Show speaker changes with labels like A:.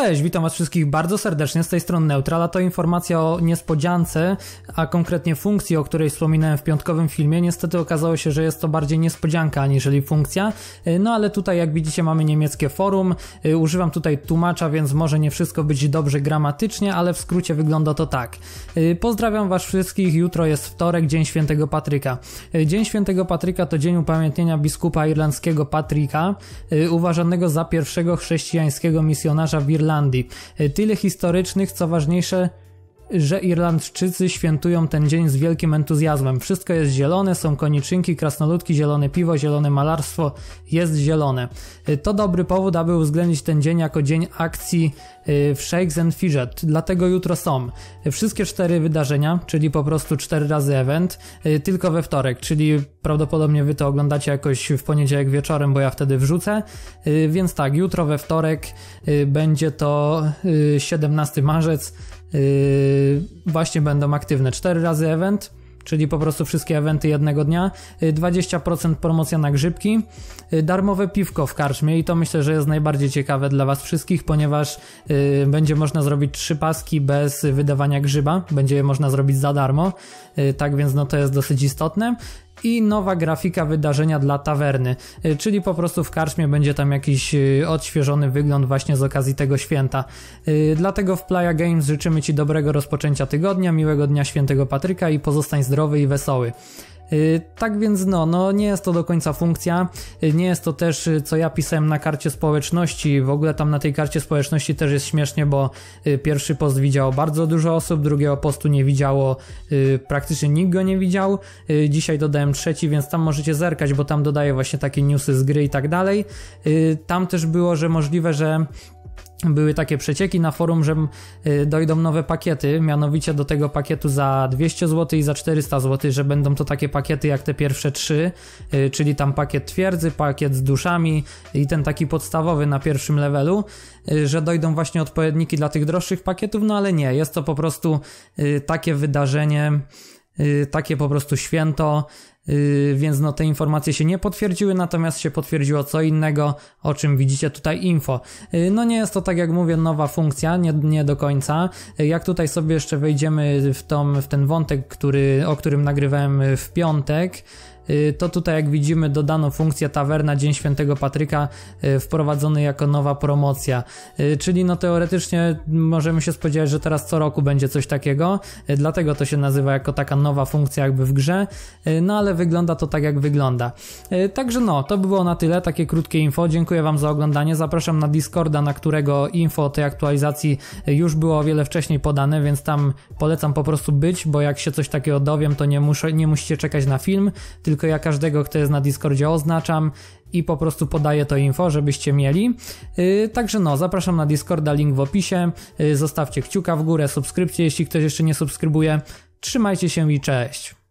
A: Cześć, witam Was wszystkich bardzo serdecznie z tej strony Neutrala. To informacja o niespodziance, a konkretnie funkcji, o której wspominałem w piątkowym filmie. Niestety okazało się, że jest to bardziej niespodzianka aniżeli funkcja. No ale tutaj, jak widzicie, mamy niemieckie forum. Y, używam tutaj tłumacza, więc może nie wszystko być dobrze gramatycznie, ale w skrócie wygląda to tak. Y, pozdrawiam Was wszystkich. Jutro jest wtorek, Dzień Świętego Patryka. Y, dzień Świętego Patryka to dzień upamiętnienia biskupa irlandzkiego Patryka, uważanego za pierwszego chrześcijańskiego misjonarza w Irlandii Irlandii. E, tyle historycznych, co ważniejsze że Irlandczycy świętują ten dzień z wielkim entuzjazmem. Wszystko jest zielone, są koniczynki, krasnoludki, zielone piwo, zielone malarstwo, jest zielone. Y, to dobry powód, aby uwzględnić ten dzień jako dzień akcji y, w Shakes and Fidget, dlatego jutro są y, wszystkie cztery wydarzenia, czyli po prostu cztery razy event, tylko we wtorek, czyli prawdopodobnie wy to oglądacie jakoś w poniedziałek wieczorem, bo ja wtedy wrzucę, więc tak, jutro we wtorek będzie to 17 marzec, Yy, właśnie będą aktywne. 4 razy event, czyli po prostu wszystkie eventy jednego dnia, 20% yy, promocja na grzybki, yy, darmowe piwko w karczmie i to myślę, że jest najbardziej ciekawe dla Was wszystkich, ponieważ będzie można zrobić trzy paski bez wydawania grzyba, będzie je można zrobić za darmo, tak więc no to jest dosyć istotne i nowa grafika wydarzenia dla tawerny, y, czyli po prostu w karczmie będzie tam jakiś y, odświeżony wygląd właśnie z okazji tego święta. Y, dlatego w Playa Games życzymy Ci dobrego rozpoczęcia tygodnia, miłego dnia świętego Patryka i pozostań zdrowy i wesoły. Y, tak więc no, no nie jest to do końca funkcja, y, nie jest to też y, co ja pisałem na karcie społeczności, w ogóle tam na tej karcie społeczności też jest śmiesznie, bo pierwszy post widziało bardzo dużo osób, drugiego postu nie widziało, praktycznie nikt go nie widział, dzisiaj dodałem trzeci, więc tam możecie zerkać, bo tam dodaję właśnie takie newsy z gry i tak dalej. Tam też było, że możliwe, że były takie przecieki na forum, że y, dojdą nowe pakiety, mianowicie do tego pakietu za 200 zł i za 400 zł, że będą to takie pakiety jak te pierwsze trzy, y, czyli tam pakiet twierdzy, pakiet z duszami i ten taki podstawowy na pierwszym levelu, y, że dojdą właśnie odpowiedniki dla tych droższych pakietów, no ale nie, jest to po prostu takie wydarzenie Y, takie po prostu święto, y, więc no te informacje się nie potwierdziły, natomiast się potwierdziło co innego, o czym widzicie tutaj info. Y, no nie jest to tak jak mówię nowa funkcja, nie, nie do końca. Jak tutaj sobie jeszcze wejdziemy w, tą, w ten wątek, który, o którym nagrywałem w piątek, Y, to tutaj jak widzimy dodano funkcję tawerna Dzień Świętego Patryka y, wprowadzony jako nowa promocja. Y, czyli no teoretycznie możemy się spodziewać, że teraz co roku będzie coś takiego, dlatego to się nazywa jako taka nowa funkcja jakby w grze, no ale wygląda to tak jak wygląda. Także no, to było na tyle, takie krótkie info, dziękuję Wam za oglądanie, zapraszam na Discorda, na którego info o tej aktualizacji już było o wiele wcześniej podane, więc tam polecam po prostu być, bo jak się coś takiego dowiem, to nie, muszę, nie musicie czekać na film, tylko tylko ja każdego, kto jest na Discordzie oznaczam i po prostu podaję to info, żebyście mieli. Yy, także no, zapraszam na Discorda, link w opisie. Yy, zostawcie kciuka w górę, subskrypcję, jeśli ktoś jeszcze nie subskrybuje. Trzymajcie się i cześć.